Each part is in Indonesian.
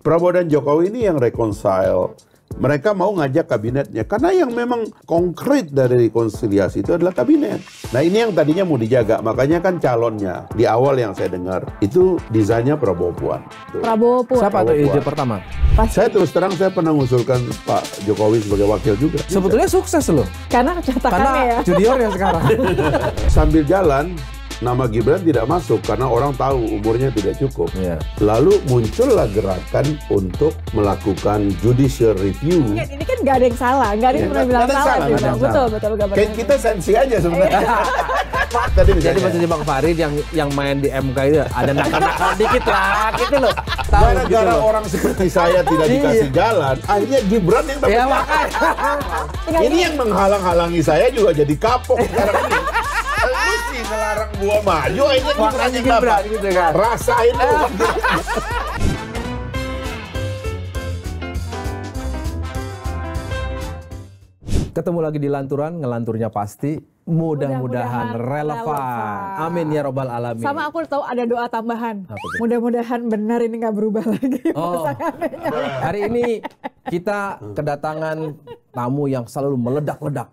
Prabowo dan Jokowi ini yang reconcile. Mereka mau ngajak kabinetnya karena yang memang konkret dari rekonsiliasi itu adalah kabinet. Nah, ini yang tadinya mau dijaga, makanya kan calonnya di awal yang saya dengar itu desainnya Prabowo Puan. Prabowo Puan. Siapa tuh ide pertama? Pasti. Saya terus terang saya pernah mengusulkan Pak Jokowi sebagai wakil juga. Sebetulnya sukses loh. Karena cetakannya karena ya. junior yang sekarang. Sambil jalan nama Gibran tidak masuk karena orang tahu umurnya tidak cukup. Yeah. Lalu muncullah gerakan untuk melakukan judicial review. Ini, kan, ini kan gak ada yang salah, gak ada yang iya, pernah bilang salah, salah, salah. Betul, betul, betul. kita sensi aja sebenarnya. Iya. Tadi Jadi maksudnya Bang Farid yang yang main di MK itu ada nakal-nakal dikit lah, gitu loh. Tahu Gara-gara gitu orang seperti saya tidak iya. dikasih jalan, akhirnya Gibran yang dapat. Ya, ini yang menghalang-halangi saya juga jadi kapok sekarang ini larang gua maju aja makanya berat gitu kan. Rasain lu. Ketemu lagi di lanturan, ngelanturnya pasti mudah-mudahan Mudah relevan. relevan. Amin ya robbal alamin. Sama aku tahu ada doa tambahan. Mudah-mudahan benar ini nggak berubah lagi. Oh. Hari ini kita kedatangan tamu yang selalu meledak-ledak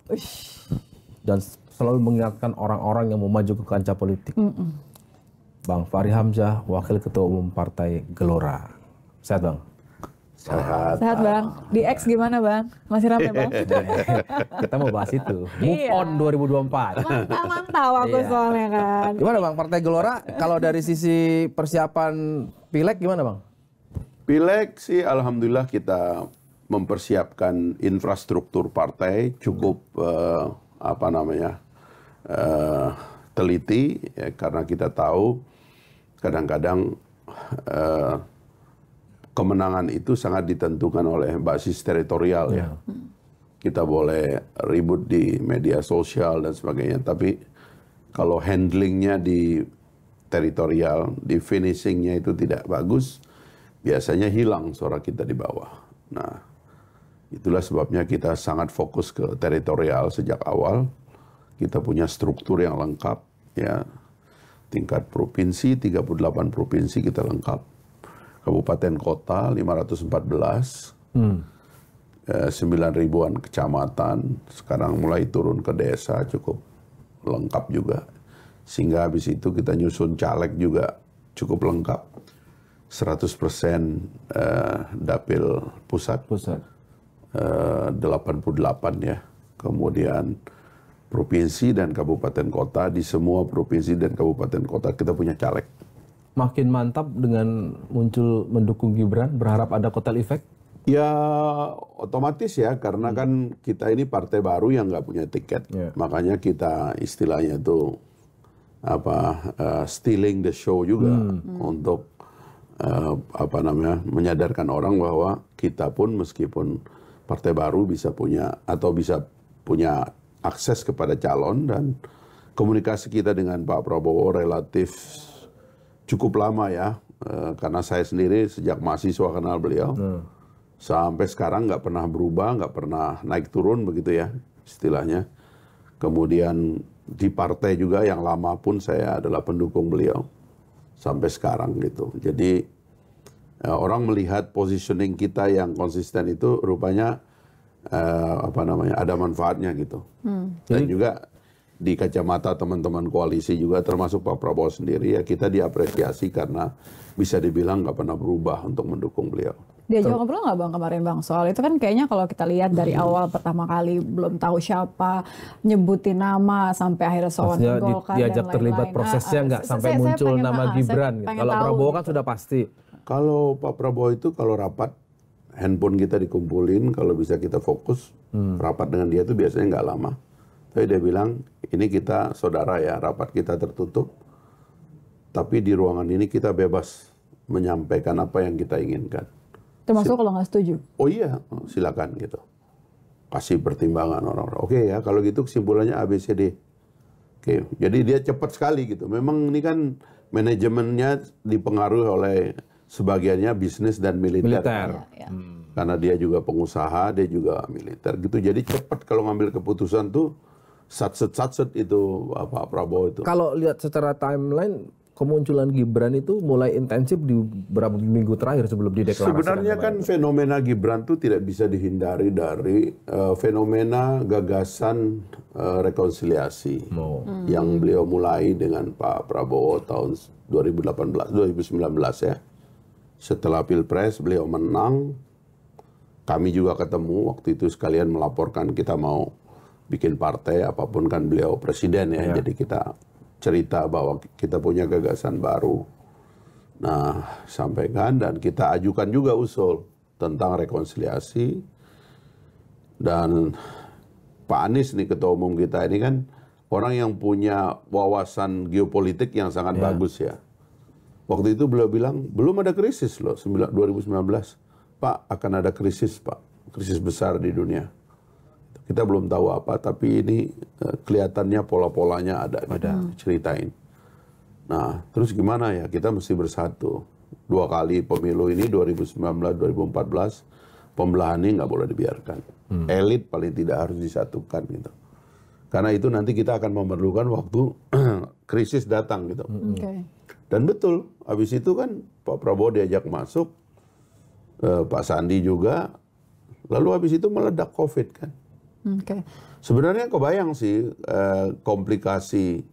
dan selalu mengingatkan orang-orang yang mau maju ke kancah politik. Mm -mm. Bang Fahri Hamzah, Wakil Ketua Umum Partai Gelora. Sehat Bang? Sehat. Sehat Bang. Di X gimana Bang? Masih rame Bang? Kita mau bahas itu. Move iya. on 2024. Mantap, mantap aku iya. soalnya kan. Gimana Bang Partai Gelora kalau dari sisi persiapan Pileg gimana Bang? Pileg sih Alhamdulillah kita mempersiapkan infrastruktur partai cukup uh, apa namanya uh, teliti ya, karena kita tahu kadang-kadang uh, kemenangan itu sangat ditentukan oleh basis teritorial ya. ya. Kita boleh ribut di media sosial dan sebagainya, tapi kalau handlingnya di teritorial, di finishingnya itu tidak bagus, biasanya hilang suara kita di bawah. Nah, itulah sebabnya kita sangat fokus ke teritorial sejak awal kita punya struktur yang lengkap ya. Tingkat provinsi 38 provinsi kita lengkap. Kabupaten kota 514. Hmm. Eh, belas, 9 ribuan kecamatan, sekarang mulai turun ke desa cukup lengkap juga. Sehingga habis itu kita nyusun caleg juga cukup lengkap. 100% eh, dapil pusat. Pusat. Eh, 88 ya. Kemudian provinsi dan kabupaten kota di semua provinsi dan kabupaten kota kita punya caleg. Makin mantap dengan muncul mendukung Gibran, berharap ada kotel efek? Ya otomatis ya karena kan kita ini partai baru yang nggak punya tiket, yeah. makanya kita istilahnya itu apa uh, stealing the show juga hmm. untuk uh, apa namanya menyadarkan orang bahwa kita pun meskipun partai baru bisa punya atau bisa punya akses kepada calon dan komunikasi kita dengan Pak Prabowo relatif cukup lama ya eh, karena saya sendiri sejak mahasiswa kenal beliau hmm. sampai sekarang nggak pernah berubah nggak pernah naik turun begitu ya istilahnya kemudian di partai juga yang lama pun saya adalah pendukung beliau sampai sekarang gitu jadi eh, orang melihat positioning kita yang konsisten itu rupanya uh, apa namanya ada manfaatnya gitu. Hmm. Dan Jadi, juga di kacamata teman-teman koalisi juga termasuk Pak Prabowo sendiri ya kita diapresiasi karena bisa dibilang nggak pernah berubah untuk mendukung beliau. Diajak ngobrol nggak bang kemarin bang soal itu kan kayaknya kalau kita lihat dari hmm. awal pertama kali belum tahu siapa nyebutin nama sampai akhirnya soal di, Golkar diajak dan terlibat lain -lain. prosesnya ah, ah. nggak sampai saya, muncul ah, saya nama Gibran. Gitu. kalau Prabowo kan gitu. sudah pasti. Kalau Pak Prabowo itu kalau rapat handphone kita dikumpulin, kalau bisa kita fokus, hmm. rapat dengan dia itu biasanya nggak lama. Tapi dia bilang, ini kita saudara ya, rapat kita tertutup, tapi di ruangan ini kita bebas menyampaikan apa yang kita inginkan. Termasuk Sil kalau nggak setuju? Oh iya, silakan gitu. Kasih pertimbangan orang-orang. Oke ya, kalau gitu kesimpulannya ABCD. Oke, jadi dia cepat sekali gitu. Memang ini kan manajemennya dipengaruhi oleh sebagiannya bisnis dan militer. militer. Ya. Hmm. Karena dia juga pengusaha, dia juga militer gitu. Jadi cepat kalau ngambil keputusan tuh satset-satset itu apa Prabowo itu. Kalau lihat secara timeline kemunculan Gibran itu mulai intensif di beberapa minggu terakhir sebelum di dideklarasikan. Sebenarnya kan itu. fenomena Gibran itu tidak bisa dihindari dari uh, fenomena gagasan uh, rekonsiliasi oh. yang beliau mulai dengan Pak Prabowo tahun 2018 2019 ya. Setelah Pilpres beliau menang, kami juga ketemu waktu itu sekalian melaporkan kita mau bikin partai apapun kan beliau presiden ya, ya. jadi kita cerita bahwa kita punya gagasan baru. Nah, sampaikan dan kita ajukan juga usul tentang rekonsiliasi dan Pak Anies nih ketua umum kita ini kan orang yang punya wawasan geopolitik yang sangat ya. bagus ya Waktu itu beliau bilang, belum ada krisis loh 2019. Pak, akan ada krisis Pak. Krisis besar di dunia. Kita belum tahu apa, tapi ini eh, kelihatannya pola-polanya ada. Ada. Ceritain. Nah, terus gimana ya? Kita mesti bersatu. Dua kali pemilu ini, 2019-2014, pembelahan ini nggak boleh dibiarkan. Hmm. Elit paling tidak harus disatukan gitu. Karena itu nanti kita akan memerlukan waktu krisis datang gitu. Hmm. Okay. Dan betul, habis itu kan Pak Prabowo diajak masuk, eh, Pak Sandi juga, lalu habis itu meledak COVID kan. Okay. Sebenarnya kebayang sih eh, komplikasi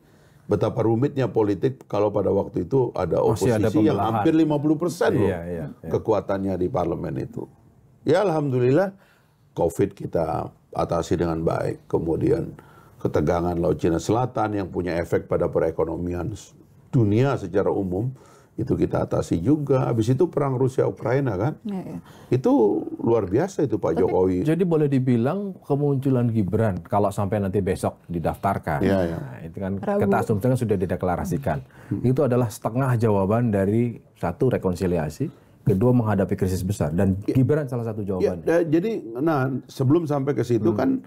betapa rumitnya politik kalau pada waktu itu ada oposisi ada yang hampir 50 persen loh iya, iya, iya. kekuatannya di parlemen itu. Ya alhamdulillah COVID kita atasi dengan baik. Kemudian ketegangan Laut Cina Selatan yang punya efek pada perekonomian dunia secara umum itu kita atasi juga. Habis itu perang Rusia Ukraina kan, ya, ya. itu luar biasa itu Pak Tapi, Jokowi. Jadi boleh dibilang kemunculan Gibran kalau sampai nanti besok didaftarkan, ya, ya. Nah, itu kan Rabu. kita asumsikan sudah dideklarasikan. Hmm. Itu adalah setengah jawaban dari satu rekonsiliasi, kedua menghadapi krisis besar dan ya, Gibran salah satu iya, jawabannya. Ya, jadi, nah sebelum sampai ke situ hmm. kan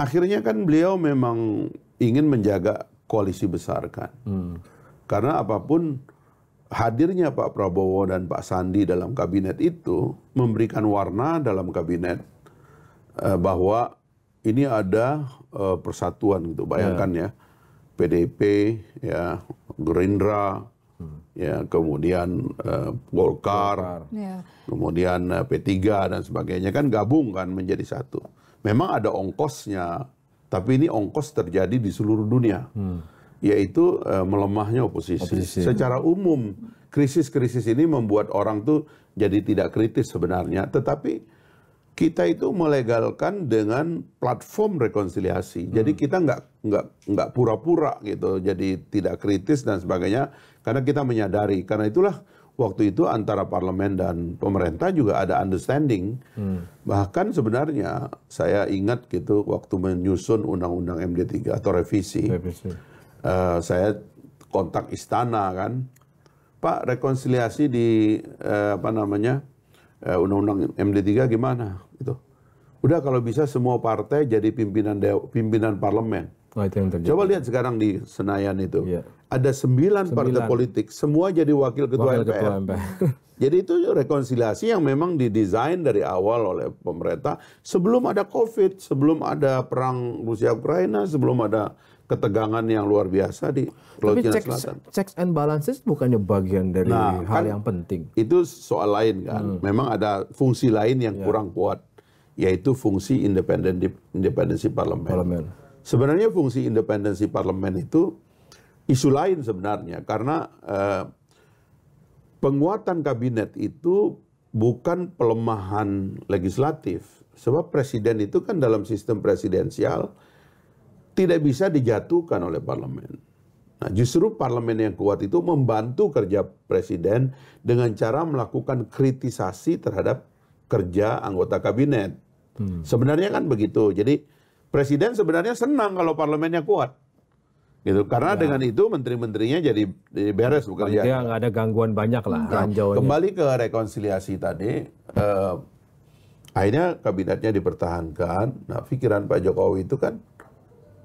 akhirnya kan beliau memang ingin menjaga koalisi besar kan. Hmm karena apapun hadirnya Pak Prabowo dan Pak Sandi dalam kabinet itu memberikan warna dalam kabinet eh, bahwa ini ada eh, persatuan gitu. Bayangkan ya. ya PDIP, ya Gerindra, hmm. ya kemudian eh, Golkar, Golkar. Ya. kemudian eh, P3 dan sebagainya kan gabung kan menjadi satu. Memang ada ongkosnya, tapi ini ongkos terjadi di seluruh dunia. Hmm yaitu uh, melemahnya oposisi. oposisi. Secara umum krisis-krisis ini membuat orang tuh jadi tidak kritis sebenarnya, tetapi kita itu melegalkan dengan platform rekonsiliasi. Hmm. Jadi kita nggak nggak nggak pura-pura gitu, jadi tidak kritis dan sebagainya karena kita menyadari. Karena itulah waktu itu antara parlemen dan pemerintah juga ada understanding. Hmm. Bahkan sebenarnya saya ingat gitu waktu menyusun undang-undang MD3 atau revisi. revisi Eh, saya kontak istana kan, Pak rekonsiliasi di uh, apa namanya undang eh, undang-undang MD3 gimana itu Udah kalau bisa semua partai jadi pimpinan dewa, pimpinan parlemen. Oh, itu yang Coba lihat sekarang di Senayan itu. Ya. Ada sembilan, sembilan partai politik, semua jadi wakil ketua wakil MPR. Ketua MPR. jadi itu rekonsiliasi yang memang didesain dari awal oleh pemerintah sebelum ada Covid, sebelum ada perang Rusia Ukraina, sebelum ada ketegangan yang luar biasa di Laut Tapi Cina checks, Selatan. Checks and balances bukannya bagian dari nah, hal kan yang penting. Itu soal lain kan. Hmm. Memang ada fungsi lain yang yeah. kurang kuat, yaitu fungsi independen independensi parlemen. parlemen. Sebenarnya fungsi independensi parlemen itu isu lain sebenarnya karena eh, penguatan kabinet itu bukan pelemahan legislatif. Sebab presiden itu kan dalam sistem presidensial tidak bisa dijatuhkan oleh parlemen. Nah, justru parlemen yang kuat itu membantu kerja presiden dengan cara melakukan kritisasi terhadap kerja anggota kabinet. Hmm. Sebenarnya kan begitu. Jadi presiden sebenarnya senang kalau parlemennya kuat. Gitu. Karena ya. dengan itu menteri-menterinya jadi, jadi beres bukan? Dia nggak ada gangguan banyak lah. Nah, kembali ke rekonsiliasi tadi, eh, akhirnya kabinetnya dipertahankan. Nah, pikiran Pak Jokowi itu kan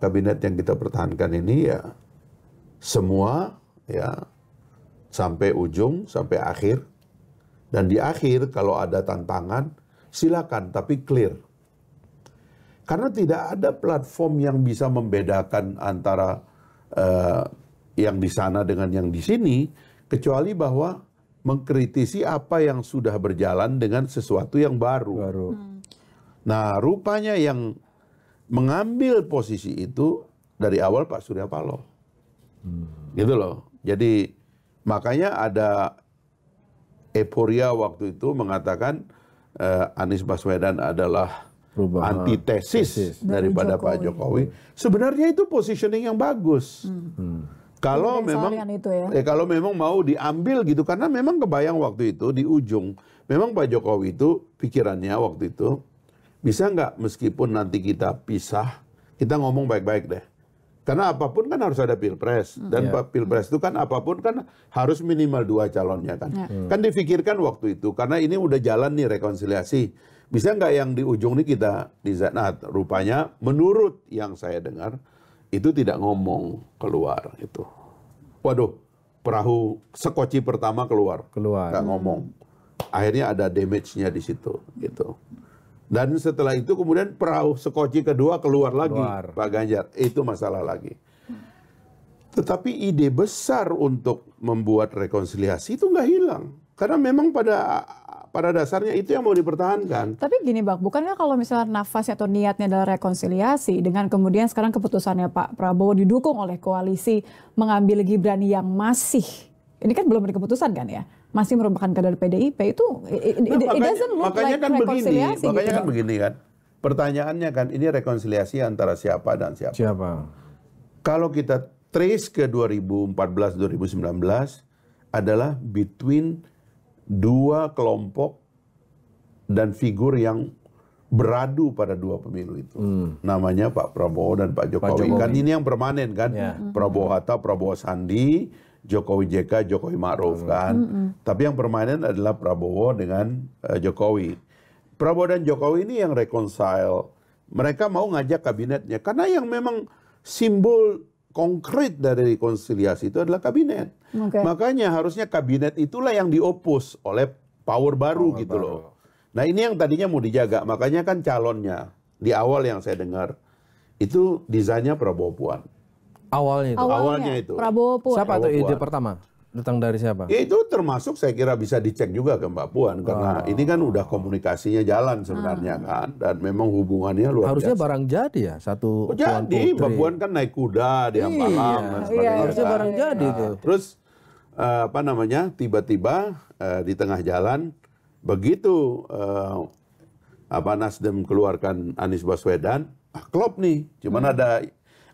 kabinet yang kita pertahankan ini ya semua ya sampai ujung sampai akhir dan di akhir kalau ada tantangan silakan tapi clear karena tidak ada platform yang bisa membedakan antara uh, yang di sana dengan yang di sini kecuali bahwa mengkritisi apa yang sudah berjalan dengan sesuatu yang baru. baru. Hmm. Nah, rupanya yang mengambil posisi itu dari awal Pak Surya Paloh. Hmm. Gitu loh. Jadi makanya ada euforia waktu itu mengatakan uh, Anies Baswedan adalah Rubah antitesis Tesis. daripada Jokowi. Pak Jokowi. Sebenarnya itu positioning yang bagus. Hmm. Hmm. Kalau memang itu ya. eh, kalau memang mau diambil gitu karena memang kebayang waktu itu di ujung memang Pak Jokowi itu pikirannya waktu itu bisa nggak meskipun nanti kita pisah, kita ngomong baik-baik deh. Karena apapun kan harus ada pilpres hmm. dan yeah. pilpres itu kan apapun kan harus minimal dua calonnya kan. Yeah. Kan difikirkan waktu itu karena ini udah jalan nih rekonsiliasi. Bisa nggak yang di ujung nih kita di nah, rupanya menurut yang saya dengar itu tidak ngomong keluar itu. Waduh, perahu sekoci pertama keluar. Keluar. Nggak ngomong. Akhirnya ada damage-nya di situ gitu. Dan setelah itu kemudian perahu sekoci kedua keluar lagi keluar. Pak Ganjar. Itu masalah lagi. Tetapi ide besar untuk membuat rekonsiliasi itu nggak hilang. Karena memang pada pada dasarnya itu yang mau dipertahankan. Tapi gini Pak, bukannya kalau misalnya nafasnya atau niatnya adalah rekonsiliasi dengan kemudian sekarang keputusannya Pak Prabowo didukung oleh koalisi mengambil Gibran yang masih. Ini kan belum ada keputusan kan ya? masih merupakan kader PDIP itu nah, it, makanya, it doesn't look makanya like kan begini, makanya gitu. kan begini kan. Pertanyaannya kan ini rekonsiliasi antara siapa dan siapa? Siapa? Kalau kita trace ke 2014 2019 adalah between dua kelompok dan figur yang beradu pada dua pemilu itu. Hmm. Namanya Pak Prabowo dan Pak Jokowi. Pak Jokowi. Kan ini yang permanen kan. Yeah. Prabowo Hatta, Prabowo Sandi Jokowi JK, Jokowi Ma'ruf hmm. kan. -hmm. Tapi yang permanen adalah Prabowo dengan uh, Jokowi. Prabowo dan Jokowi ini yang reconcile. Mereka mau ngajak kabinetnya karena yang memang simbol konkret dari rekonsiliasi itu adalah kabinet. Okay. Makanya harusnya kabinet itulah yang diopus oleh power baru power gitu baru. loh. Nah, ini yang tadinya mau dijaga, makanya kan calonnya di awal yang saya dengar itu desainnya Prabowo Puan. Awalnya itu. Awalnya, itu. Prabowo Puan. Siapa Prabowo tuh ide pertama? Datang dari siapa? Ya itu termasuk saya kira bisa dicek juga ke Mbak Puan karena ah. ini kan udah komunikasinya jalan sebenarnya hmm. kan dan memang hubungannya luar Harusnya biasa. Harusnya barang jadi ya satu oh, Puan jadi Putri. Mbak Puan kan naik kuda di Hambalang iya, dan iya, sebagainya. Iya. Harusnya barang jadi nah, tuh. Terus uh, apa namanya? Tiba-tiba uh, di tengah jalan begitu uh, apa Nasdem keluarkan Anies Baswedan, ah, klop nih. Cuman hmm. ada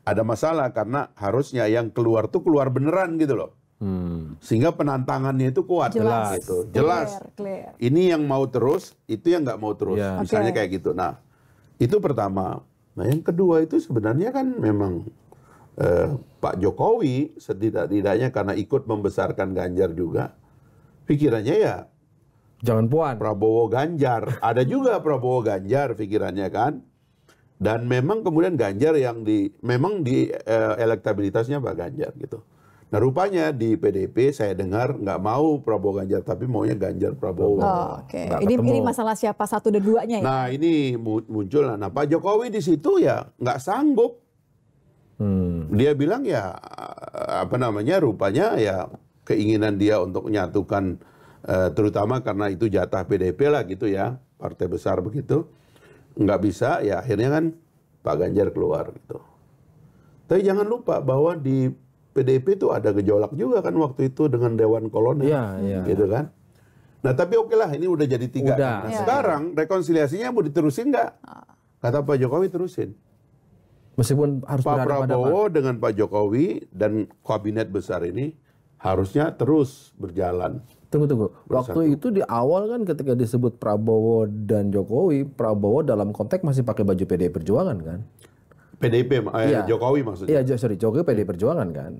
ada masalah karena harusnya yang keluar tuh keluar beneran gitu loh. Hmm. Sehingga penantangannya itu kuat jelas, jelas gitu. Jelas. Clear, clear. Ini yang mau terus, itu yang nggak mau terus. Yeah. Misalnya okay. kayak gitu. Nah, itu pertama. Nah, yang kedua itu sebenarnya kan memang eh, Pak Jokowi setidak-tidaknya karena ikut membesarkan Ganjar juga. Pikirannya ya jangan puan. Prabowo Ganjar. Ada juga Prabowo Ganjar pikirannya kan. Dan memang kemudian Ganjar yang di memang di uh, elektabilitasnya Pak Ganjar gitu. Nah rupanya di PDP saya dengar nggak mau Prabowo Ganjar tapi maunya Ganjar Prabowo. Oh, Oke. Okay. Ini, ini masalah siapa satu dan duanya ya. Nah ini muncul. Nah Pak Jokowi di situ ya nggak sanggup. Hmm. Dia bilang ya apa namanya rupanya ya keinginan dia untuk menyatukan eh, terutama karena itu jatah PDP lah gitu ya partai besar begitu nggak bisa, ya akhirnya kan Pak Ganjar keluar gitu. Tapi jangan lupa bahwa di PDIP itu ada gejolak juga kan waktu itu dengan Dewan Kolonel, ya, ya. gitu kan. Nah tapi oke lah ini udah jadi tiga. Udah. Kan. Nah, ya, sekarang ya. rekonsiliasinya mau diterusin nggak? Ah. Kata Pak Jokowi terusin. Meskipun harus Pak Prabowo dengan Pak Jokowi dan kabinet besar ini harusnya terus berjalan. Tunggu tunggu. Waktu itu di awal kan ketika disebut Prabowo dan Jokowi, Prabowo dalam konteks masih pakai baju PDI Perjuangan kan? PDIP eh, ya. Jokowi maksudnya. Iya, sorry, Jokowi PDI Perjuangan kan.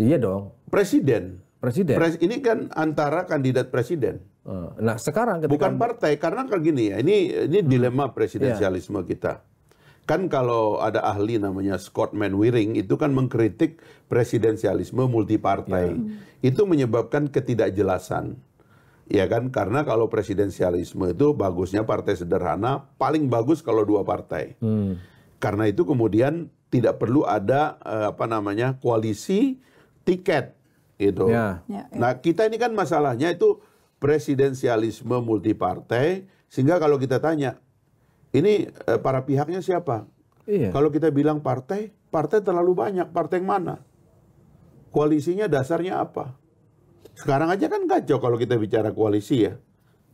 Iya dong. Presiden. Presiden. Pres, ini kan antara kandidat presiden. Eh, nah, sekarang ketika bukan partai karena kayak gini ya. Ini ini dilema hmm. iya. presidensialisme kita Kan kalau ada ahli namanya Scott Manwaring itu kan mengkritik presidensialisme multipartai. Yeah. Hmm. Itu menyebabkan ketidakjelasan. Ya kan? Karena kalau presidensialisme itu bagusnya partai sederhana, paling bagus kalau dua partai. Hmm. Karena itu kemudian tidak perlu ada eh, apa namanya koalisi tiket gitu ya. Ya, ya. Nah kita ini kan masalahnya itu presidensialisme multipartai sehingga kalau kita tanya ini eh, para pihaknya siapa? Iya. Kalau kita bilang partai, partai terlalu banyak. Partai yang mana? Koalisinya dasarnya apa? Sekarang aja kan kacau kalau kita bicara koalisi ya.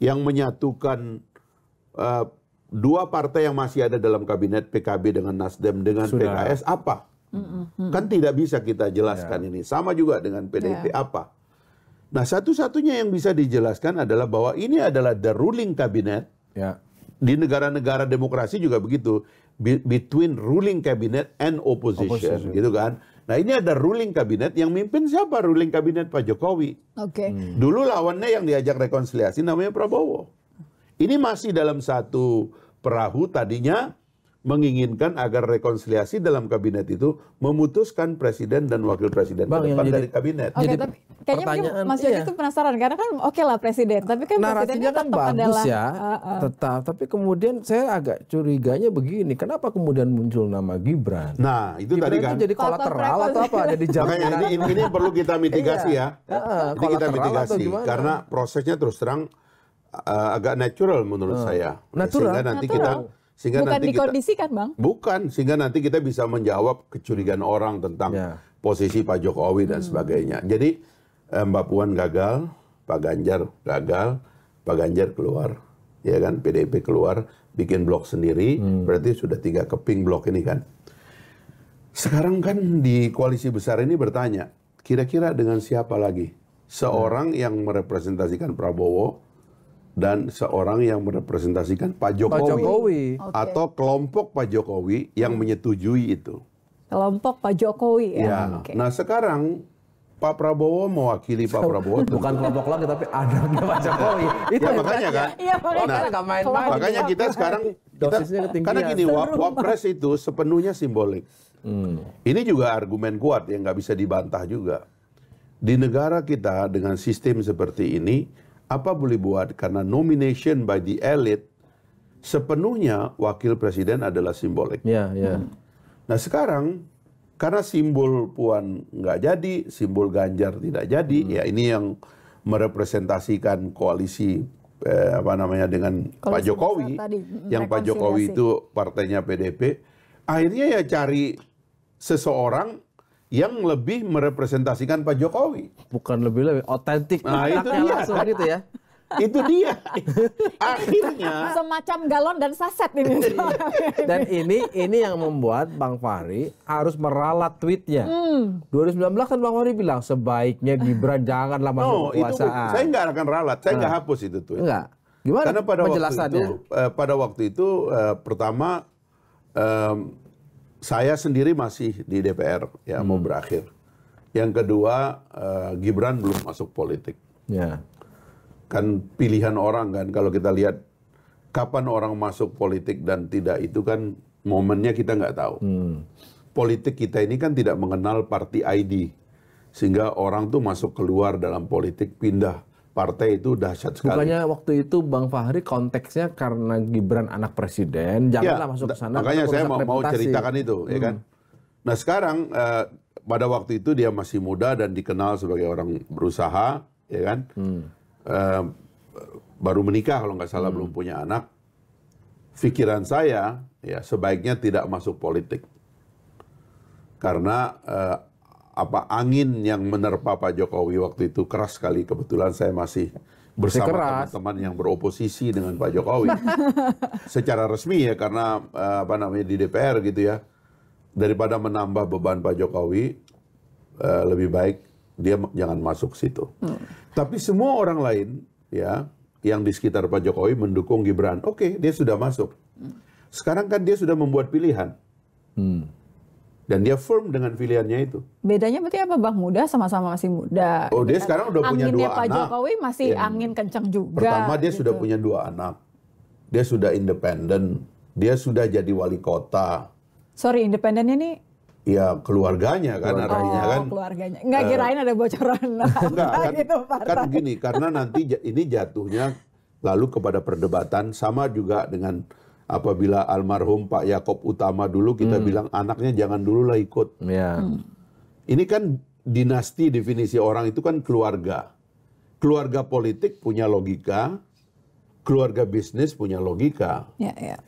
Yang menyatukan eh, dua partai yang masih ada dalam kabinet PKB dengan Nasdem dengan Sudah. PKS apa? Mm -mm. Kan tidak bisa kita jelaskan yeah. ini. Sama juga dengan PDIP yeah. apa? Nah, satu-satunya yang bisa dijelaskan adalah bahwa ini adalah the ruling kabinet. Yeah di negara-negara demokrasi juga begitu between ruling cabinet and opposition, opposition gitu kan nah ini ada ruling cabinet yang mimpin siapa ruling cabinet Pak Jokowi oke okay. hmm. dulu lawannya yang diajak rekonsiliasi namanya Prabowo ini masih dalam satu perahu tadinya menginginkan agar rekonsiliasi dalam kabinet itu memutuskan presiden dan wakil presiden Bang, ke depan jadi, dari kabinet. Okay, jadi, tapi, Kayaknya pertanyaan Mas Yogi iya. penasaran karena kan oke okay lah presiden, tapi kan narasinya kan tetap bagus adalah, ya, uh, uh. tetap. Tapi kemudian saya agak curiganya begini, kenapa kemudian muncul nama Gibran? Nah itu Gibran tadi kan itu jadi kolateral atau apa? Jadi jaminan ini, ini, perlu kita iya. mitigasi ya, uh, kita mitigasi karena prosesnya terus terang uh, agak natural menurut uh, saya, natural. sehingga nanti natural. kita sehingga bukan nanti dikondisikan kita, bang bukan sehingga nanti kita bisa menjawab kecurigaan orang tentang yeah. posisi Pak Jokowi dan hmm. sebagainya jadi eh, Mbak Puan gagal, Pak Ganjar gagal, Pak Ganjar keluar, ya kan PDIP keluar, bikin blok sendiri, hmm. berarti sudah tiga keping blok ini kan. Sekarang kan di koalisi besar ini bertanya, kira-kira dengan siapa lagi? Seorang hmm. yang merepresentasikan Prabowo, dan seorang yang merepresentasikan Pak Jokowi, Pak Jokowi. atau kelompok Pak Jokowi yang hmm. menyetujui itu. Kelompok Pak Jokowi ya. ya. Okay. Nah sekarang Pak Prabowo mewakili Pak Prabowo tentu. bukan kelompok lagi tapi ada Pak Jokowi. Ya, itu ya, makanya kan. Iya, makanya nah, main -main. Makanya kita sekarang kita, karena gini wap wapres itu sepenuhnya simbolik. Hmm. Ini juga argumen kuat yang nggak bisa dibantah juga. Di negara kita dengan sistem seperti ini, apa boleh buat karena nomination by the elite sepenuhnya wakil presiden adalah simbolik. Yeah, yeah. Hmm. Nah sekarang karena simbol Puan nggak jadi, simbol Ganjar tidak jadi. Hmm. Ya ini yang merepresentasikan koalisi eh, apa namanya dengan koalisi Pak Jokowi, tadi, yang Pak Jokowi itu partainya PDP. Akhirnya ya cari seseorang yang lebih merepresentasikan Pak Jokowi. Bukan lebih lebih otentik. Nah itu dia. Langsung gitu ya itu dia. Akhirnya semacam galon dan saset ini. Iya. dan ini ini yang membuat Bang Fahri harus meralat tweetnya. Hmm. 2019 kan Bang Fahri bilang sebaiknya Gibran jangan lama no, kekuasaan. Itu, saya nggak akan ralat, saya nggak nah. hapus itu tweet. Enggak. Gimana Karena pada waktu itu, uh, pada waktu itu uh, pertama um, saya sendiri masih di DPR ya hmm. mau berakhir. Yang kedua uh, Gibran belum masuk politik. Ya kan pilihan orang kan kalau kita lihat kapan orang masuk politik dan tidak itu kan momennya kita nggak tahu. Hmm. Politik kita ini kan tidak mengenal party ID sehingga orang tuh masuk keluar dalam politik pindah partai itu dahsyat sekali. makanya waktu itu Bang Fahri konteksnya karena Gibran anak presiden, ya, janganlah ya, masuk ke sana. Makanya saya mau, mau ceritakan itu, ya hmm. ya kan. Nah sekarang eh, pada waktu itu dia masih muda dan dikenal sebagai orang berusaha, ya kan. Hmm. Eh, baru menikah kalau nggak salah hmm. belum punya anak, pikiran saya ya sebaiknya tidak masuk politik karena uh, apa angin yang menerpa Pak Jokowi waktu itu keras sekali kebetulan saya masih bersama teman-teman yang beroposisi dengan Pak Jokowi secara resmi ya karena uh, apa namanya di DPR gitu ya daripada menambah beban Pak Jokowi uh, lebih baik dia jangan masuk situ. Hmm. Tapi semua orang lain ya yang di sekitar Pak Jokowi mendukung Gibran, oke okay, dia sudah masuk. Hmm. Sekarang kan dia sudah membuat pilihan. Hmm. Dan dia firm dengan pilihannya itu. Bedanya berarti apa Bang? Muda sama-sama masih muda. Oh dia sekarang udah punya dua Pak anak. Pak Jokowi masih ya. angin kencang juga. Pertama dia gitu. sudah punya dua anak. Dia sudah independen. Dia sudah jadi wali kota. Sorry, independennya nih ya keluarganya kan oh, artinya kan oh, keluarganya nggak uh, kirain ada bocoran enggak, kan, gitu partai. kan gini karena nanti ini jatuhnya lalu kepada perdebatan sama juga dengan apabila almarhum Pak Yakob Utama dulu kita hmm. bilang anaknya jangan dulu lah ikut ya. hmm. ini kan dinasti definisi orang itu kan keluarga keluarga politik punya logika keluarga bisnis punya logika ya, ya.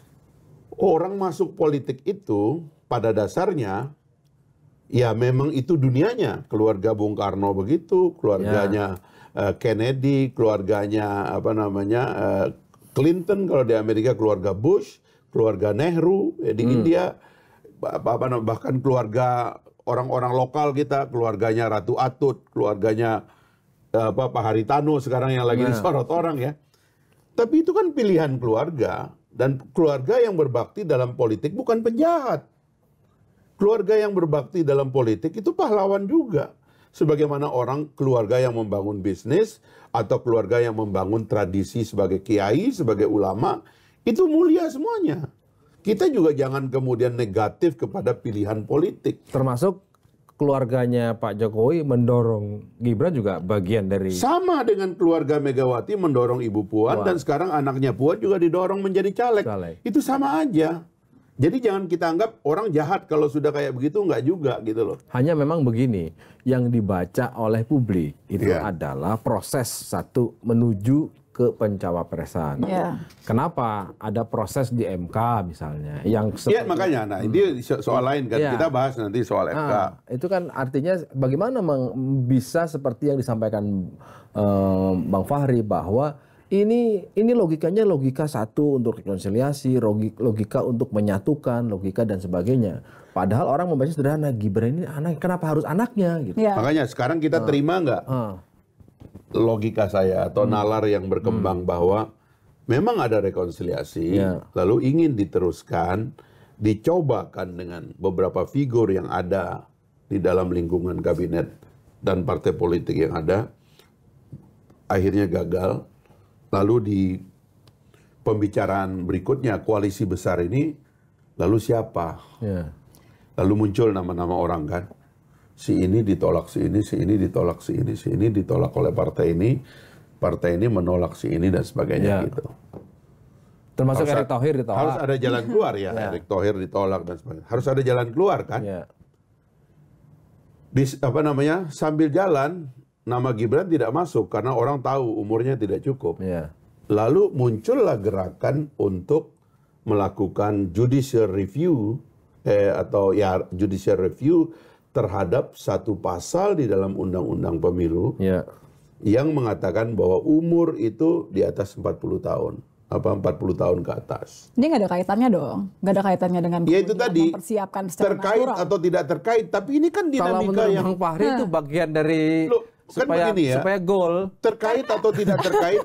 orang masuk politik itu pada dasarnya ya memang itu dunianya. Keluarga Bung Karno begitu, keluarganya ya. uh, Kennedy, keluarganya apa namanya uh, Clinton kalau di Amerika keluarga Bush, keluarga Nehru ya, di hmm. India apa bahkan keluarga orang-orang lokal kita, keluarganya Ratu Atut, keluarganya eh, apa Pak Haritano sekarang yang lagi nah. disorot orang ya. Tapi itu kan pilihan keluarga dan keluarga yang berbakti dalam politik bukan penjahat. Keluarga yang berbakti dalam politik itu pahlawan juga. Sebagaimana orang keluarga yang membangun bisnis atau keluarga yang membangun tradisi sebagai kiai, sebagai ulama, itu mulia semuanya. Kita juga jangan kemudian negatif kepada pilihan politik. Termasuk keluarganya Pak Jokowi mendorong Gibran juga bagian dari sama dengan keluarga Megawati mendorong Ibu Puan, Puan. dan sekarang anaknya Puan juga didorong menjadi caleg. caleg. Itu sama aja. Jadi jangan kita anggap orang jahat kalau sudah kayak begitu nggak juga gitu loh. Hanya memang begini, yang dibaca oleh publik itu yeah. adalah proses satu menuju ke pencawapresan. Yeah. Kenapa ada proses di MK misalnya yang Iya yeah, makanya nah hmm. ini soal lain kan yeah. kita bahas nanti soal nah, MK. Itu kan artinya bagaimana bisa seperti yang disampaikan um, Bang Fahri bahwa ini ini logikanya logika satu untuk rekonsiliasi, logika untuk menyatukan, logika dan sebagainya. Padahal orang membaca sederhana Gibran ini anak kenapa harus anaknya gitu. Ya. Makanya sekarang kita ah. terima nggak uh. logika saya atau hmm. nalar yang berkembang hmm. bahwa memang ada rekonsiliasi, ya. lalu ingin diteruskan, dicobakan dengan beberapa figur yang ada di dalam lingkungan kabinet dan partai politik yang ada, akhirnya gagal Lalu di pembicaraan berikutnya koalisi besar ini lalu siapa? Yeah. Lalu muncul nama-nama orang kan. Si ini ditolak si ini, si ini ditolak si ini, si ini ditolak oleh partai ini, partai ini menolak si ini dan sebagainya yeah. gitu. Termasuk Erick Thohir ditolak. Harus ada jalan keluar ya, yeah. Erick Thohir ditolak dan sebagainya. Harus ada jalan keluar kan? Yeah. Di apa namanya? Sambil jalan nama Gibran tidak masuk karena orang tahu umurnya tidak cukup. Ya. Lalu muncullah gerakan untuk melakukan judicial review eh, atau ya judicial review terhadap satu pasal di dalam undang-undang pemilu ya. yang mengatakan bahwa umur itu di atas 40 tahun apa 40 tahun ke atas. Ini nggak ada kaitannya dong, nggak ada kaitannya dengan ya itu tadi mempersiapkan secara terkait natural. atau tidak terkait, tapi ini kan dinamika Kalau yang Bang Fahri itu bagian dari Loh, Kan supaya kan begini ya, supaya goal terkait atau tidak terkait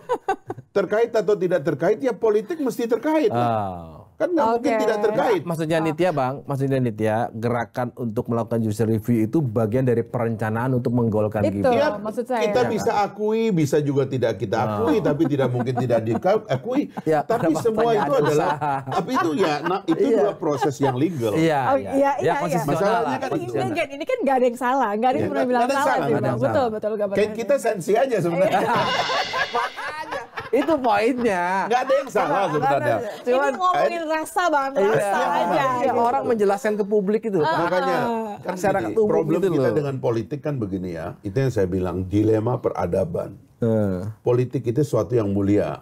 terkait atau tidak terkait ya politik mesti terkait oh. Kan nggak okay. mungkin tidak terkait. Maksudnya ah. Nitya Bang, maksudnya Nitya, gerakan untuk melakukan judicial review itu bagian dari perencanaan untuk menggolkan itu, Gibran. Ya, maksud saya. Kita bisa akui, bisa juga tidak kita ah. akui, oh. tapi tidak mungkin tidak diakui. ya, tapi semua itu usaha. adalah, tapi itu ya, nah, itu iya. dua proses yang legal. Iya, oh, iya, iya. Ya, iya, iya. Masalahnya kan Ini, ini kan nggak ada yang salah, nggak ada yang iya, pernah bilang salah. Betul, betul. Kita sensi aja sebenarnya. Makanya itu poinnya. Enggak ada yang salah sebenarnya. Cuman ngomongin eh, rasa banget, iya, rasa iya, aja. Iya, gitu. orang menjelaskan ke publik itu. Uh, Makanya ah. kan secara gini, problem gitu kita loh. dengan politik kan begini ya. Itu yang saya bilang dilema peradaban. Uh. Politik itu suatu yang mulia.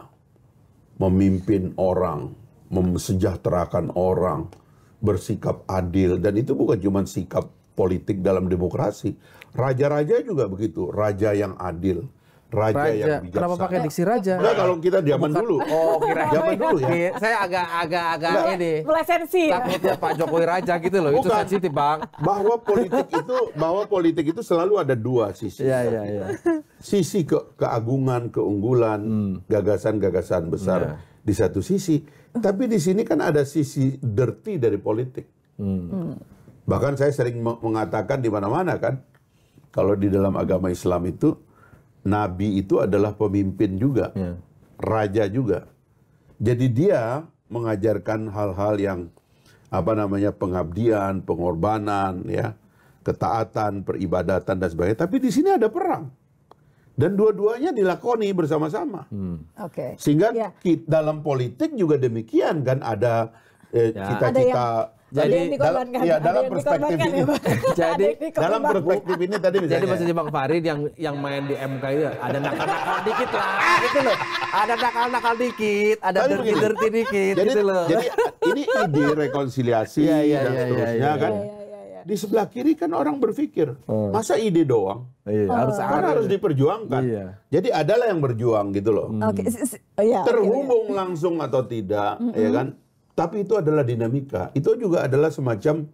Memimpin orang, mensejahterakan orang, bersikap adil dan itu bukan cuma sikap politik dalam demokrasi. Raja-raja juga begitu, raja yang adil raja, raja. yang bijaksana. Kenapa pakai diksi raja? Enggak, kalau kita zaman Bukan. dulu. Oh, kira zaman dulu ya. Saya agak agak agak agak ini. Melesensi. Takutnya Pak Jokowi raja gitu loh. Bukan. Itu sensitif, Bang. Bahwa politik itu bahwa politik itu selalu ada dua sisi. Iya, iya, iya. Sisi ke keagungan, keunggulan, hmm. gagasan-gagasan hmm. besar hmm. di satu sisi, tapi di sini kan ada sisi dirty dari politik. Hmm. hmm. Bahkan saya sering mengatakan di mana-mana kan, kalau di dalam agama Islam itu Nabi itu adalah pemimpin juga, ya. raja juga. Jadi dia mengajarkan hal-hal yang apa namanya pengabdian, pengorbanan, ya, ketaatan, peribadatan dan sebagainya. Tapi di sini ada perang. Dan dua-duanya dilakoni bersama-sama. Hmm. Oke. Okay. Sehingga ya. dalam politik juga demikian kan ada cita-cita eh, ya. Cita -cita jadi dalam, iya, ya, dalam perspektif ini. Ya, jadi dalam perspektif ini tadi misalnya. Jadi maksudnya Bang Farid yang yang main di MK itu ya, ada nakal-nakal dikit lah gitu loh. Ada nakal-nakal dikit, ada dirty-dirty dikit jadi, gitu loh. Jadi ini ide rekonsiliasi ya, ya, dan ya, seterusnya ya, ya, kan. Ya, ya ya. di sebelah kiri kan orang berpikir hmm. masa ide doang iya, ah, harus kan ada. harus diperjuangkan iya. jadi adalah yang berjuang gitu loh hmm. okay. Oh terhubung langsung atau tidak mm -hmm. ya kan tapi itu adalah dinamika. Itu juga adalah semacam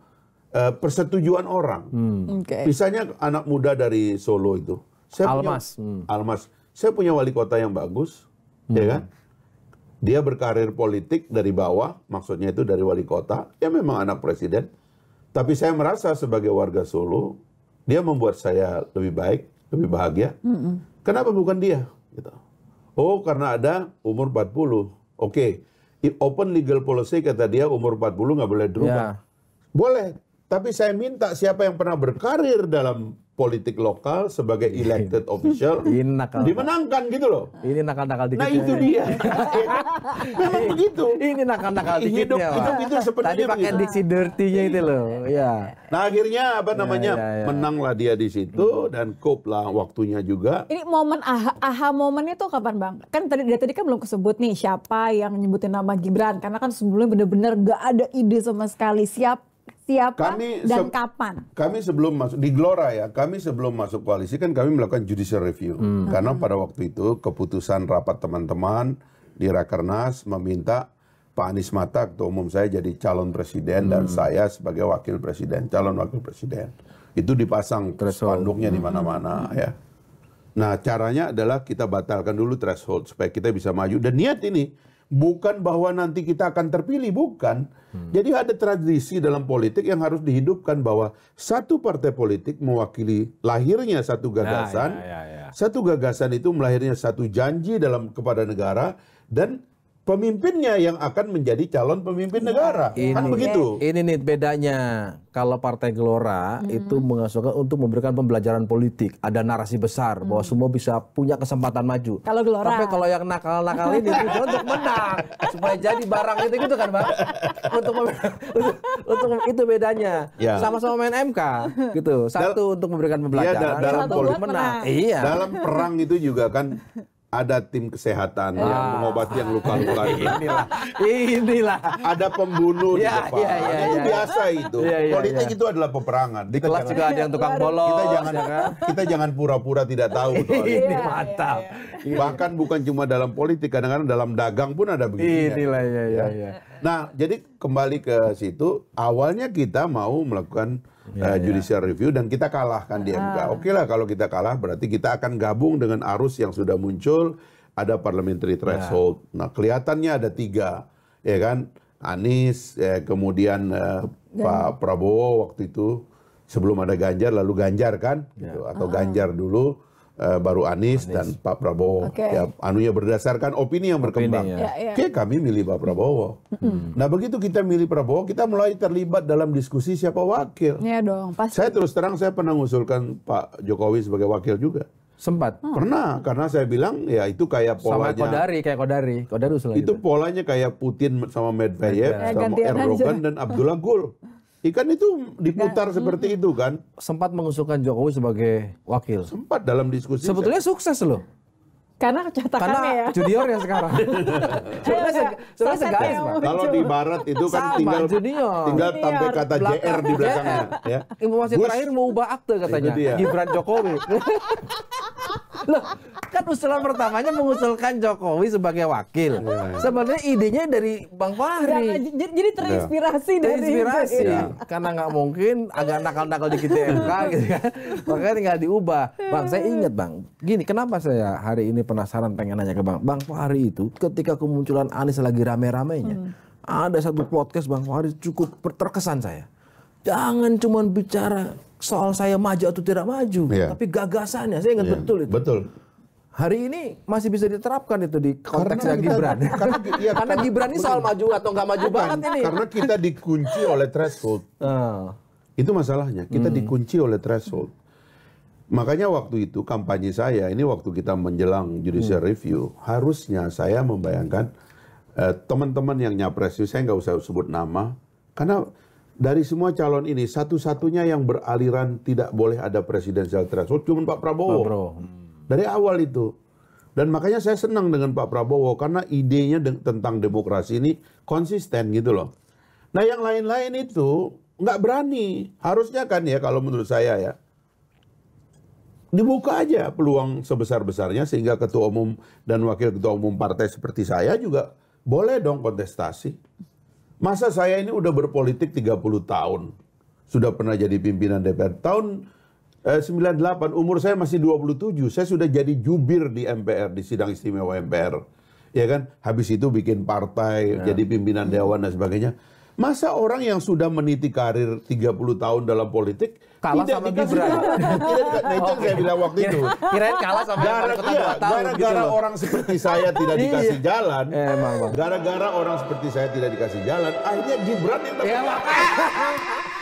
uh, persetujuan orang. Hmm. Okay. Misalnya anak muda dari Solo itu. Saya Almas. Punya, hmm. Almas. Saya punya wali kota yang bagus, ya hmm. ya kan? Dia berkarir politik dari bawah, maksudnya itu dari wali kota. Ya memang anak presiden. Tapi saya merasa sebagai warga Solo, dia membuat saya lebih baik, lebih bahagia. Hmm. Kenapa bukan dia? Gitu. Oh, karena ada umur 40. Oke, okay open legal policy kata dia umur 40 nggak boleh dirubah. Yeah. Boleh, tapi saya minta siapa yang pernah berkarir dalam politik lokal sebagai iya. elected official nakal. dimenangkan gitu loh. Ini nakal-nakal dikit. Nah itu dia. Memang begitu. Ini nakal-nakal dikit Hidup, hidup itu seperti Tadi pakai diksi dirty-nya itu loh. Ya. Nah akhirnya apa ya, namanya ya, ya, ya. menanglah dia di situ hmm. dan cup lah waktunya juga. Ini momen aha, aha momennya tuh kapan bang? Kan tadi dia tadi kan belum kesebut nih siapa yang nyebutin nama Gibran karena kan sebelumnya bener-bener gak ada ide sama sekali siapa siapa kami dan kapan? Kami sebelum masuk di Glora ya, kami sebelum masuk koalisi kan kami melakukan judicial review hmm. hmm. karena pada waktu itu keputusan rapat teman-teman di Rakernas meminta Pak Anies Mata ketua umum saya jadi calon presiden hmm. dan saya sebagai wakil presiden, calon wakil presiden. Itu dipasang threshold. spanduknya di hmm. mana-mana hmm. ya. Nah, caranya adalah kita batalkan dulu threshold supaya kita bisa maju dan niat ini bukan bahwa nanti kita akan terpilih, bukan. Hmm. Jadi ada tradisi dalam politik yang harus dihidupkan bahwa satu partai politik mewakili lahirnya satu nah, gagasan, nah, ya, ya, ya. satu gagasan itu melahirnya satu janji dalam kepada negara dan pemimpinnya yang akan menjadi calon pemimpin iya. negara. Kan ini, kan begitu. Ini nih bedanya. Kalau Partai Gelora hmm. itu mengasuhkan untuk memberikan pembelajaran politik, ada narasi besar hmm. bahwa semua bisa punya kesempatan maju. Kalau Gelora. Tapi kalau yang nakal-nakal ini itu untuk menang, supaya jadi barang itu gitu kan, Pak. Untuk untuk, untuk itu bedanya. sama ya. Sama-sama main MK gitu. Satu Dal untuk memberikan iya, pembelajaran, ya, da dalam politik menang. menang. Iya. Dalam perang itu juga kan ada tim kesehatan ah. yang mengobati yang luka-luka inilah inilah ada pembunuh ya, di iya, depan ya, ya, itu ya. biasa itu ya, ya, politik ya. itu adalah peperangan di kelas juga ada yang tukang bolong. kita jangan ya kan? kita jangan pura-pura tidak tahu ini mantap ya, ya. bahkan bukan cuma dalam politik kadang-kadang dalam dagang pun ada begini inilah ya ya, ya. nah jadi kembali ke situ awalnya kita mau melakukan yeah, iya, iya. judicial yeah. review dan kita kalahkan di MK. Ah. Oke okay lah kalau kita kalah berarti kita akan gabung dengan arus yang sudah muncul ada parliamentary iya. threshold. Yeah. Nah kelihatannya ada tiga, ya kan Anies, ya, eh, kemudian uh, dan, Pak Prabowo waktu itu sebelum ada Ganjar lalu Ganjar kan, yeah. gitu. atau ah. Ganjar dulu uh, baru Anies, Anies dan Pak Prabowo. Okay. Ya, anunya berdasarkan opini yang berkembang. ya. Ya, ya. Oke, kami milih Pak Prabowo. Hmm. Nah, begitu kita milih Prabowo, kita mulai terlibat dalam diskusi siapa wakil. Iya dong, pasti. Saya terus terang saya pernah mengusulkan Pak Jokowi sebagai wakil juga. Sempat. Hmm. Pernah karena saya bilang ya itu kayak polanya. Sama Kodari kayak Kodari. Kodari Itu gitu. polanya kayak Putin sama Medvedev, ya, sama eh, Erdogan dan Abdullah Gül. Ikan itu diputar nah, seperti itu kan. Sempat mengusulkan Jokowi sebagai wakil. Sempat dalam diskusi. Sebetulnya saya. sukses loh. Karena cetakannya Karena ya. junior ya sekarang. sebenarnya se sebenarnya segaris, ya, Pak. Kalau di barat itu kan Sama, tinggal junior. tinggal tambah kata Belakang. JR di belakangnya ya. Informasi terakhir mau ubah akte katanya. Gibran Jokowi. Loh, kan usulan pertamanya mengusulkan Jokowi sebagai wakil. Ya. Sebenarnya idenya dari Bang Fahri. Iya, jadi, jadi terinspirasi ya. dari terinspirasi. Ya. Karena nggak mungkin agak nakal-nakal di KTMK gitu kan. Makanya tinggal diubah. Bang, saya ingat Bang. Gini, kenapa saya hari ini penasaran pengen nanya ke Bang. Bang Fahri itu ketika kemunculan Anies lagi rame-ramenya. Hmm. Ada satu podcast Bang Fahri cukup terkesan saya. Jangan cuma bicara soal saya maju atau tidak maju, gitu. yeah. tapi gagasannya saya ingat yeah. betul itu. Betul. Hari ini masih bisa diterapkan itu di konteks karena kita, Gibran. Karena, iya, karena, karena Gibran ini soal maju atau nggak maju bukan, banget ini. Karena kita dikunci oleh threshold. Uh. Itu masalahnya. Kita hmm. dikunci oleh threshold. Makanya waktu itu kampanye saya, ini waktu kita menjelang judicial hmm. review, harusnya saya membayangkan eh, teman-teman eh, yang nyapres, saya nggak usah sebut nama, karena dari semua calon ini satu-satunya yang beraliran tidak boleh ada presidensial threshold cuma Pak Prabowo. Pak Prabowo. Hmm. Dari awal itu. Dan makanya saya senang dengan Pak Prabowo karena idenya de tentang demokrasi ini konsisten gitu loh. Nah yang lain-lain itu nggak berani. Harusnya kan ya kalau menurut saya ya. Dibuka aja peluang sebesar-besarnya sehingga ketua umum dan wakil ketua umum partai seperti saya juga boleh dong kontestasi. Masa saya ini udah berpolitik 30 tahun. Sudah pernah jadi pimpinan DPR. Tahun eh, 98 umur saya masih 27. Saya sudah jadi jubir di MPR, di sidang istimewa MPR. Ya kan? Habis itu bikin partai, ya. jadi pimpinan dewan dan sebagainya. Masa orang yang sudah meniti karir 30 tahun dalam politik kalah tidak sama Gibran. tidak nah, itu saya bilang waktu itu. Kirain kalah sama gara, iya, gara-gara gitu orang seperti saya tidak iya. dikasih jalan. Eh, emang, gara-gara orang seperti saya tidak dikasih jalan, akhirnya Gibran yang terpilih. Iya,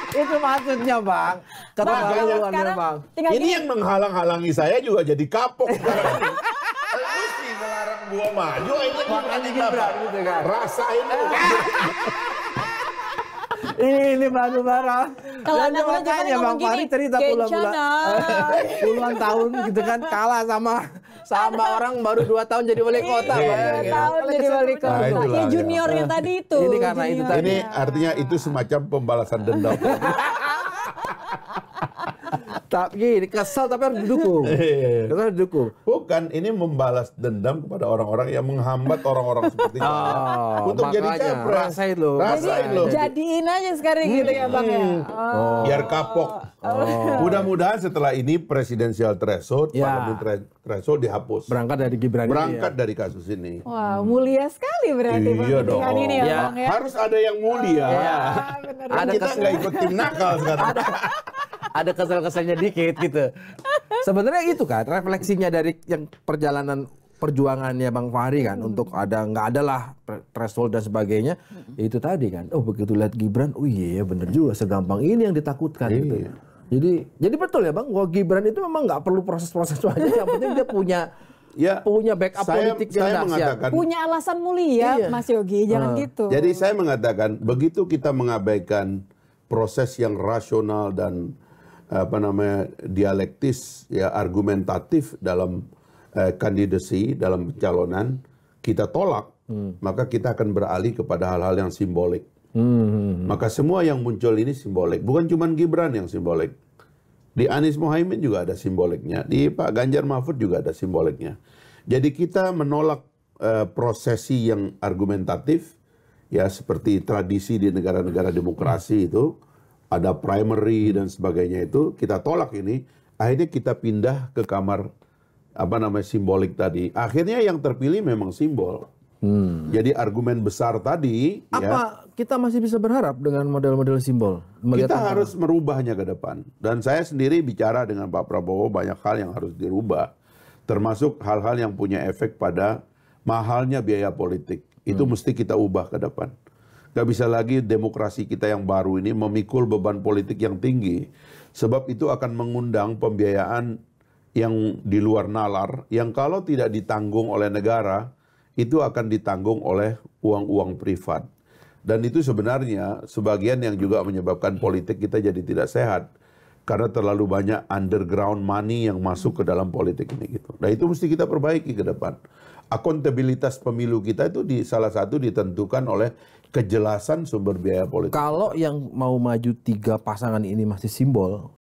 itu maksudnya bang keterlaluannya bang ini yang menghalang-halangi saya juga jadi kapok sih melarang gua maju ini Gibran gitu kan rasain ini baru parah. Kalau anak kan makanya Bang Fahri cerita puluhan puluhan tahun gitu kan kalah sama sama orang baru dua tahun jadi wali iya, kota. Dua tahun iya, iya. jadi wali kota. Ya juniornya tadi itu. Ini karena itu tadi. Ini artinya itu semacam pembalasan dendam. tapi kesal tapi harus didukung. Iya, iya, iya. Kesal harus didukung. Bukan, ini membalas dendam kepada orang-orang yang menghambat orang-orang seperti itu oh, untuk jadi capres. Rasain lo. Rasain lo. Jadiin aja sekarang hmm. gitu ya Bang ya. Oh. Biar kapok. Oh. oh. Mudah-mudahan setelah ini presidensial threshold, ya. parliamentary threshold dihapus. Berangkat dari Gibran Berangkat ya. dari kasus ini. Wah, mulia sekali berarti iya dong. ini ya, ya. Bang ya. Harus ada yang mulia. Oh, ya. Ada kita nggak ikut tim nakal sekarang ada kesel-keselnya dikit gitu. Sebenarnya itu kan refleksinya dari yang perjalanan perjuangannya Bang Fahri kan hmm. untuk ada nggak adalah threshold dan sebagainya hmm. itu tadi kan oh begitu lihat Gibran oh iya yeah, bener juga segampang ini yang ditakutkan yeah. gitu ya. jadi jadi betul ya Bang bahwa Gibran itu memang nggak perlu proses-proses aja yang penting dia punya ya, punya backup saya, politik saya yang mengatakan, punya alasan mulia iya. Mas Yogi jangan uh. gitu jadi saya mengatakan begitu kita mengabaikan proses yang rasional dan apa namanya dialektis ya argumentatif dalam eh, kandidasi dalam pencalonan kita tolak hmm. maka kita akan beralih kepada hal-hal yang simbolik hmm, hmm, hmm, hmm. maka semua yang muncul ini simbolik bukan cuma Gibran yang simbolik di Anies Mohaimin juga ada simboliknya di Pak Ganjar Mahfud juga ada simboliknya jadi kita menolak eh, prosesi yang argumentatif ya seperti tradisi di negara-negara demokrasi itu ada primary dan sebagainya itu kita tolak ini akhirnya kita pindah ke kamar apa namanya simbolik tadi akhirnya yang terpilih memang simbol hmm. jadi argumen besar tadi ya. apa ya, kita masih bisa berharap dengan model-model simbol kita harus apa? merubahnya ke depan dan saya sendiri bicara dengan Pak Prabowo banyak hal yang harus dirubah termasuk hal-hal yang punya efek pada mahalnya biaya politik itu hmm. mesti kita ubah ke depan Gak bisa lagi demokrasi kita yang baru ini memikul beban politik yang tinggi. Sebab itu akan mengundang pembiayaan yang di luar nalar, yang kalau tidak ditanggung oleh negara, itu akan ditanggung oleh uang-uang privat. Dan itu sebenarnya sebagian yang juga menyebabkan politik kita jadi tidak sehat. Karena terlalu banyak underground money yang masuk ke dalam politik ini gitu. Nah itu mesti kita perbaiki ke depan. Akuntabilitas pemilu kita itu di, salah satu ditentukan oleh kejelasan sumber biaya politik. Kalau yang mau maju tiga pasangan ini masih simbol,